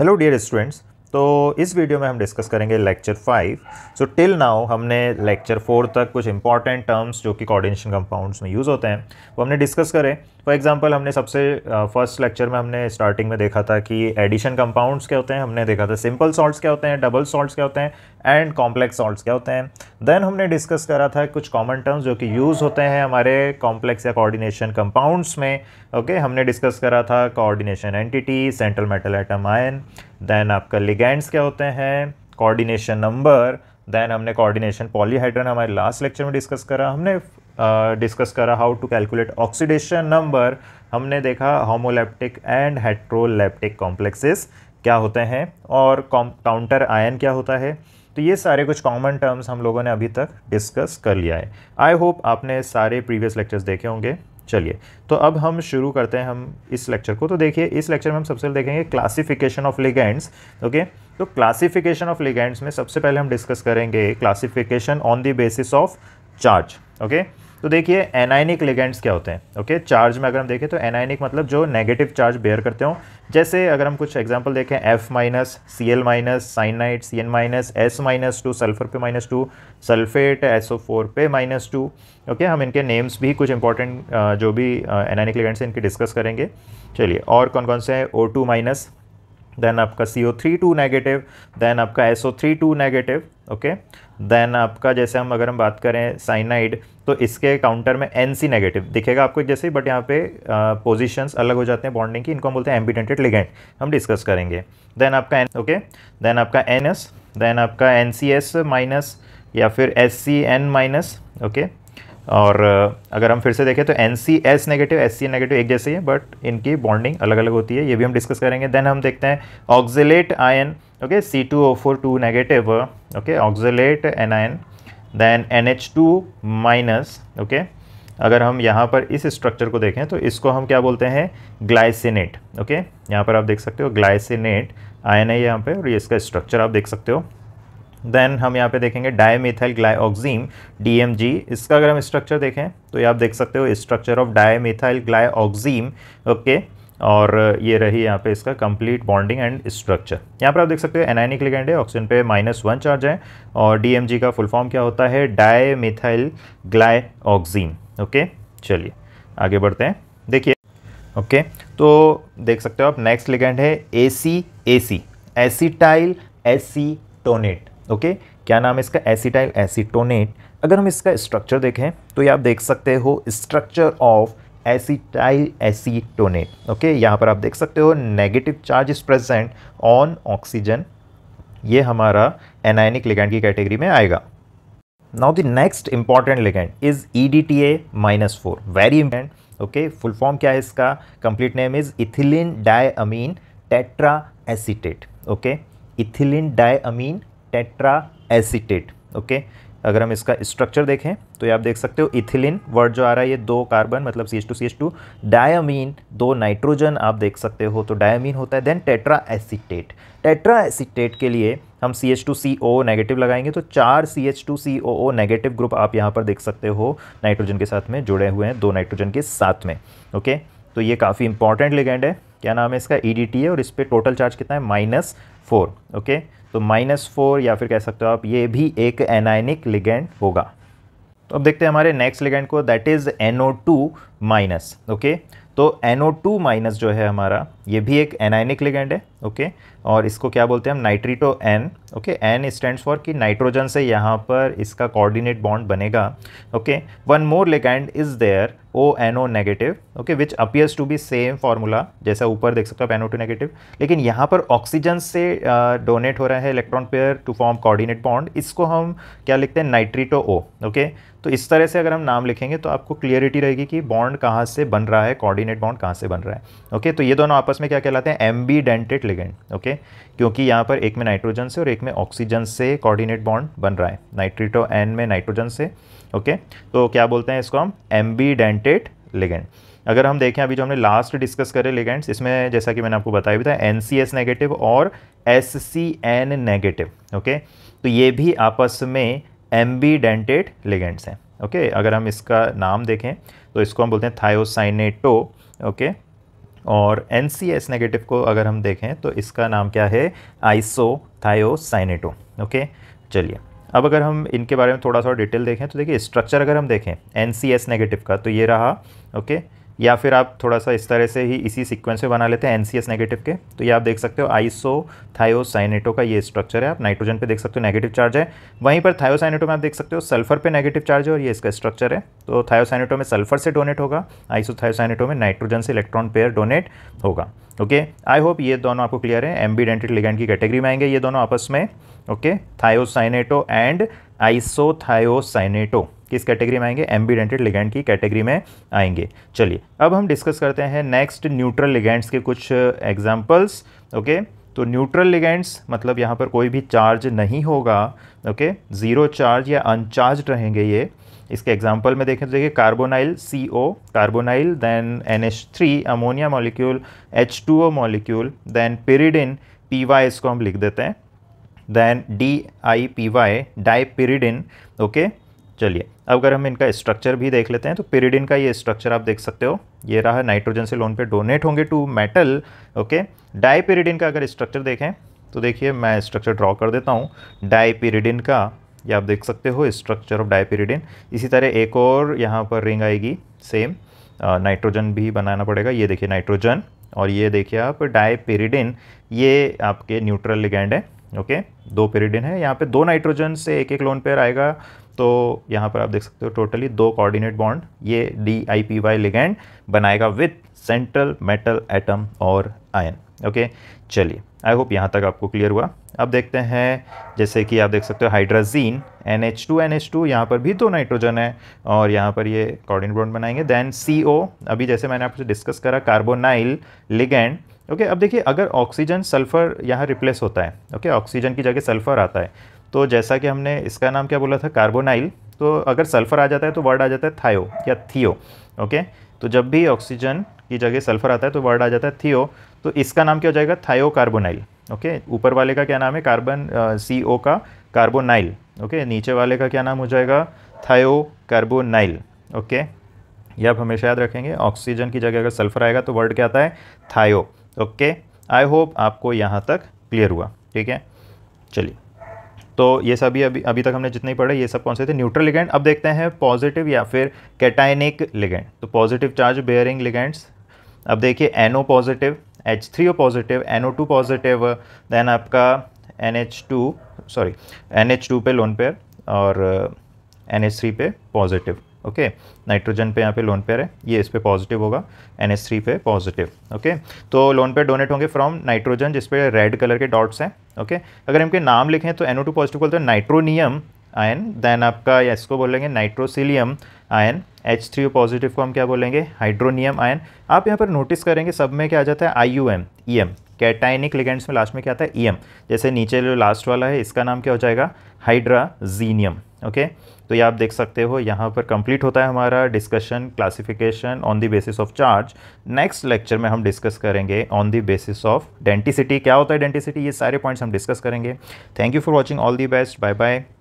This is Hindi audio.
हेलो डियर स्टूडेंट्स तो इस वीडियो में हम डिस्कस करेंगे lecture five so till now हमने लेक्चर फोर तक कुछ इंपॉर्टेंट टर्म्स जो कि कोऑर्डिनेशन कंपाउंड्स में यूज़ होते हैं वो हमने डिस्कस करें फॉर एग्जाम्पल हमने सबसे फर्स्ट लेक्चर में हमने स्टार्टिंग में देखा था कि एडिशन कंपाउंड्स क्या होते हैं हमने देखा था सिंपल सॉल्ट्स क्या होते हैं डबल सॉल्ट्स क्या होते हैं एंड कॉम्प्लेक्स सॉल्ट्स क्या होते हैं देन हमने डिस्कस करा था कुछ कॉमन टर्म्स जो कि यूज़ होते हैं हमारे कॉम्प्लेक्स या कोऑर्डिनेशन कंपाउंड्स में ओके okay? हमने डिस्कस करा था coordination entity central metal atom ion then आपका लिगेंड्स क्या होते हैं कोऑर्डिनेशन नंबर देन हमने कोऑर्डिनेशन पॉलीहाइड्रन हमारे लास्ट लेक्चर में डिस्कस करा हमने डिस्कस करा how to calculate oxidation number हमने देखा होमोलेप्टिक एंड हेट्रोलेप्टिक कॉम्प्लेक्सेस क्या होते हैं और काउंटर आयन क्या होता है तो ये सारे कुछ कॉमन टर्म्स हम लोगों ने अभी तक डिस्कस कर लिया है आई होप आपने सारे प्रीवियस लेक्चर्स देखे होंगे चलिए तो अब हम शुरू करते हैं हम इस लेक्चर को तो देखिए इस लेक्चर में हम सबसे पहले देखेंगे क्लासिफिकेशन ऑफ लिगेंड्स ओके तो क्लासिफिकेशन ऑफ लिगेंड्स में सबसे पहले हम डिस्कस करेंगे classification on the basis of charge okay तो देखिए एनाइनिक लिगेंड्स क्या होते हैं ओके चार्ज में अगर हम देखें तो एनाइनिक मतलब जो नेगेटिव चार्ज बेयर करते हो जैसे अगर हम कुछ एग्जांपल देखें F minus C L minus cyanide C N minus S minus two sulphur पे minus two sulphate S O four पे माइनस टू ओके हम इनके नेम्स भी कुछ इंपॉर्टेंट जो भी एनाइनिक लिगेंड्स हैं इनके डिस्कस करेंगे चलिए और कौन कौन से हैं ओ टू माइनस देन आपका C O three two negative then आपका S O three two negative okay then आपका जैसे हम अगर हम बात करें साइनाइड तो इसके काउंटर में एन सी नेगेटिव दिखेगा आपको जैसे ही बट यहाँ पे पोजिशंस अलग हो जाते हैं बॉन्डिंग की इनको हम बोलते हैं एम्बिडेंटेड लिगेंट हम डिस्कस करेंगे देन आपका एन ओके देन आपका एन एस देन आपका एन सी एस माइनस या फिर S C N minus okay और अगर हम फिर से देखें तो N C S negative S C negative एक ही है बट इनकी बॉन्डिंग अलग अलग होती है ये भी हम डिस्कस करेंगे देन हम देखते हैं oxalate ion okay C two O four two negative okay oxalate anion then N H two minus okay अगर हम यहाँ पर इस स्ट्रक्चर को देखें तो इसको हम क्या बोलते हैं ग्लाइसिनेट ओके यहाँ पर आप देख सकते हो ग्लाइसिनेट आयन है यहाँ पर और इसका स्ट्रक्चर आप देख सकते हो देन हम यहाँ पे देखेंगे डायमेथाइल ग्लाइऑक्सिम डीएमजी इसका अगर हम स्ट्रक्चर देखें तो ये आप देख सकते हो structure of dimethyl glyoxime okay और ये रही यहाँ पे इसका कंप्लीट बॉन्डिंग एंड स्ट्रक्चर यहाँ पर आप देख सकते हो एनाइनिक लिगेंड है ऑक्सीजन पे माइनस वन चार्ज है और डीएमजी का फुल फॉर्म क्या होता है डायमेथाइल ग्लाइऑक्सिम ओके चलिए आगे बढ़ते हैं देखिए ओके तो देख सकते हो आप नेक्स्ट लिगेंड है ए सी ए सी एसीटाइल एसीटोनेट ओके क्या नाम है इसका एसिटाइल एसिटोनेट अगर हम इसका स्ट्रक्चर देखें तो ये आप देख सकते हो structure of acetyl acetonate okay यहाँ पर आप देख सकते हो negative charge is present on oxygen ये हमारा एनायनिक लिगेंड की कैटेगरी में आएगा now the next important ligand is E D T A minus four very important okay full form क्या है इसका complete name is ethylene diamine tetra acetate okay ethylene amine tetra acetate okay अगर हम इसका स्ट्रक्चर देखें तो ये आप देख सकते हो इथिलीन वर्ड जो आ रहा है ये दो कार्बन मतलब C H two C H two diamine दो नाइट्रोजन आप देख सकते हो तो डायमीन होता है then tetra acetate tetra acetate के लिए हम C H two C O negative लगाएंगे तो चार C H two C O O negative group आप यहाँ पर देख सकते हो नाइट्रोजन के साथ में जुड़े हुए हैं दो नाइट्रोजन के साथ में ओके तो ये काफ़ी इंपॉर्टेंट लिगेंड है क्या नाम है इसका ई डी टी है और इस पर टोटल चार्ज कितना है माइनस फोर ओके तो माइनस फोर या फिर कह सकते हो आप ये भी एक एनाइनिक लिगेंड होगा तो अब देखते हैं हमारे नेक्स्ट लिगेंड को that is N O two minus okay तो एन ओ टू माइनस जो है हमारा ये भी एक एनाइनिक लिगेंड है ओके और इसको क्या बोलते हैं हम nitrito N okay N stands for कि नाइट्रोजन से यहाँ पर इसका कोऑर्डिनेट बॉन्ड बनेगा okay one more ligand is there O N O negative okay which appears to be same formula जैसा ऊपर देख सकते हो एन ओ टू नेगेटिव लेकिन यहाँ पर ऑक्सीजन से डोनेट uh, हो रहा है electron pair to form coordinate bond इसको हम क्या लिखते हैं नाइट्रीटो ओ ओके तो इस तरह से अगर हम नाम लिखेंगे तो आपको क्लियरिटी रहेगी कि बॉन्ड कहाँ से बन रहा है कोऑर्डिनेट बॉन्ड कहाँ से बन रहा है ओके okay? तो ये दोनों आपस में क्या कहलाते हैं एम्बी डेंटेड लिगेंड ओके क्योंकि यहाँ पर एक में नाइट्रोजन से और एक में ऑक्सीजन से कोऑर्डिनेट बॉन्ड बन रहा है नाइट्रीटो एन में नाइट्रोजन से ओके तो क्या बोलते हैं इसको हम एम्बी डेंटेड लिगेंड अगर हम देखें अभी जो हमने लास्ट डिस्कस करे लिगेंड्स इसमें जैसा कि मैंने आपको बताया भी था एन सी एस नेगेटिव और S C N negative okay तो ये भी आपस में एम्बी डेंटेड लिगेंड्स हैं ओके अगर हम इसका नाम देखें तो इसको हम बोलते हैं थायोसाइनेटो ओके और एन नेगेटिव को अगर हम देखें तो इसका नाम क्या है आइसो थायोसाइनेटो ओके चलिए अब अगर हम इनके बारे में थोड़ा सा डिटेल देखें तो देखिए स्ट्रक्चर अगर हम देखें एन नेगेटिव का तो ये रहा ओके okay? या फिर आप थोड़ा सा इस तरह से ही इसी सीक्वेंस में बना लेते हैं एनसीएस नेगेटिव के तो ये आप देख सकते हो आइसो थायोसाइनेटो का ये स्ट्रक्चर है आप नाइट्रोजन पे देख सकते हो नेगेटिव चार्ज है वहीं पर थायोसाइनेटो में आप देख सकते हो सल्फर पे नेगेटिव चार्ज है और ये इसका स्ट्रक्चर है तो थायोसाइनेटो में सल्फर से डोनेट होगा आइसो थायोसाइनेटो में नाइट्रोजन से इलेक्ट्रॉन पेयर डोनेट होगा ओके आई होप ये दोनों आपको क्लियर है एम्बी डेंटेड लिगेंड की कैटेगरी में आएंगे ये दोनों आपस में okay thiocyanato and iso isothiocyanato किस कैटेगरी में आएंगे एम्बीडेंटेड लिगेंड की कैटेगरी में आएंगे चलिए अब हम डिस्कस करते हैं नेक्स्ट न्यूट्रल लिगेंड्स के कुछ एग्जाम्पल्स ओके तो न्यूट्रल लिगेंड्स मतलब यहाँ पर कोई भी चार्ज नहीं होगा ओके ज़ीरो चार्ज या अनचार्ज रहेंगे ये इसके एग्जाम्पल में देखें तो देखिए carbonyl C O carbonyl then N H three ammonia molecule H two O molecule then pyridine P Y इसको हम लिख देते हैं then D I P Y dipyridine okay चलिए अब अगर हम इनका स्ट्रक्चर भी देख लेते हैं तो पेरिडिन का ये स्ट्रक्चर आप देख सकते हो ये रहा नाइट्रोजन से लोन पे डोनेट होंगे टू मेटल ओके डाई का अगर स्ट्रक्चर देखें तो देखिए मैं स्ट्रक्चर ड्रॉ कर देता हूँ डाई का ये आप देख सकते हो स्ट्रक्चर ऑफ डाई इसी तरह एक और यहाँ पर रिंग आएगी सेम नाइट्रोजन भी बनाना पड़ेगा ये देखिए नाइट्रोजन और ये देखिए आप डाई ये आपके न्यूट्रल लिगेंड है ओके okay? दो पेरिडिन है यहाँ पे दो नाइट्रोजन से एक एक लोन पेयर आएगा तो यहाँ पर आप देख सकते हो टोटली दो कोऑर्डिनेट बॉन्ड ये D I P Y ligand बनाएगा विथ सेंट्रल मेटल एटम और आयन ओके चलिए आई होप यहाँ तक आपको क्लियर हुआ अब देखते हैं जैसे कि आप देख सकते हो hydrazine N H two N H two यहाँ पर भी दो नाइट्रोजन है और यहाँ पर ये कॉर्डिनेट बॉन्ड बनाएंगे देन सी ओ अभी जैसे मैंने आपसे डिस्कस करा कार्बोनाइल लिगेंड ओके okay, अब देखिए अगर ऑक्सीजन सल्फर यहाँ रिप्लेस होता है ओके okay, ऑक्सीजन की जगह सल्फर आता है तो जैसा कि हमने इसका नाम क्या बोला था कार्बोनाइल तो अगर सल्फ़र आ जाता है तो वर्ड आ जाता है थायो या थियो ओके तो जब भी ऑक्सीजन की जगह सल्फ़र आता है तो वर्ड आ जाता है थियो तो इसका नाम क्या हो जाएगा थायो कार्बोनाइल ओके ऊपर वाले का क्या नाम है कार्बन सी ओ का कार्बोनाइल ओके नीचे वाले का क्या नाम हो जाएगा थायो कार्बोनाइल ओके ये आप हमेशा याद रखेंगे ऑक्सीजन की जगह अगर सल्फर आएगा तो वर्ड क्या आता है थायो ओके आई होप आपको यहाँ तक क्लियर हुआ ठीक है चलिए तो ये सभी अभी अभी तक हमने जितने पढ़े ये सब कौन से थे न्यूट्रल लिगेंड अब देखते हैं पॉजिटिव या फिर कैटाइनिक लिगेंड तो पॉजिटिव चार्ज बेयरिंग लिगेंड्स अब देखिए N O positive H three O positive N O two positive then आपका N H two sorry N H two पे लोन पेयर और एन एच थ्री पे पॉजिटिव ओके नाइट्रोजन पे यहाँ पे लोन पेयर है ये इस पर पॉजिटिव होगा एन एस थ्री पे पॉजिटिव ओके तो लोन पेयर डोनेट होंगे फ्रॉम नाइट्रोजन जिसपे रेड कलर के डॉट्स हैं ओके अगर इनके नाम लिखें तो एनओ टू पॉजिटिव बोलते हैं नाइट्रोनियम आयन देन आपका इसको बोलेंगे nitrosylium ion H three positive को हम क्या बोलेंगे हाइड्रोनियम आयन आप यहाँ पर नोटिस करेंगे सब में क्या आ जाता है I U M E e M cationic ligands में लास्ट में क्या आता है ई e एम जैसे नीचे जो लास्ट वाला है इसका नाम क्या हो जाएगा हाइड्राजीनियम ओके तो ये आप देख सकते हो यहाँ पर कंप्लीट होता है हमारा discussion classification on the basis of charge next lecture में हम डिस्कस करेंगे on the basis of denticity क्या होता है डेंटिसिटी ये सारे पॉइंट्स हम डिस्कस करेंगे thank you for watching all the best bye bye